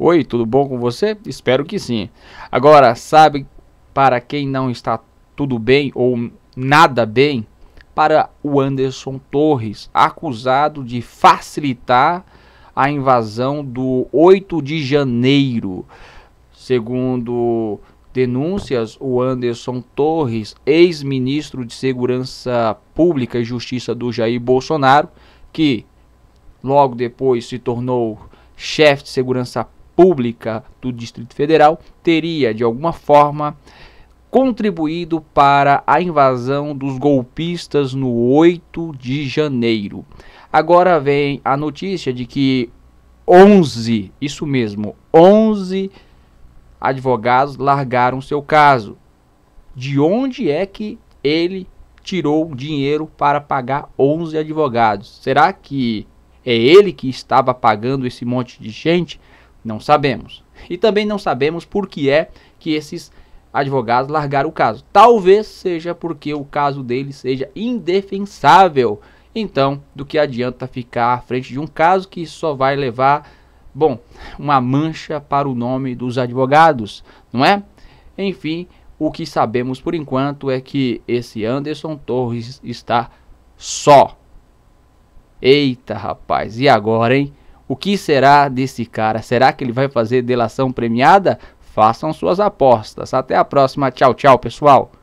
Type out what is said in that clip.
Oi, tudo bom com você? Espero que sim. Agora, sabe para quem não está tudo bem ou nada bem? Para o Anderson Torres, acusado de facilitar a invasão do 8 de janeiro. Segundo denúncias, o Anderson Torres, ex-ministro de Segurança Pública e Justiça do Jair Bolsonaro, que logo depois se tornou chefe de segurança Pública do Distrito Federal teria, de alguma forma, contribuído para a invasão dos golpistas no 8 de janeiro. Agora vem a notícia de que 11, isso mesmo, 11 advogados largaram seu caso. De onde é que ele tirou dinheiro para pagar 11 advogados? Será que é ele que estava pagando esse monte de gente? Não sabemos. E também não sabemos por que é que esses advogados largaram o caso. Talvez seja porque o caso dele seja indefensável. Então, do que adianta ficar à frente de um caso que só vai levar, bom, uma mancha para o nome dos advogados, não é? Enfim, o que sabemos por enquanto é que esse Anderson Torres está só. Eita, rapaz, e agora, hein? O que será desse cara? Será que ele vai fazer delação premiada? Façam suas apostas. Até a próxima. Tchau, tchau, pessoal.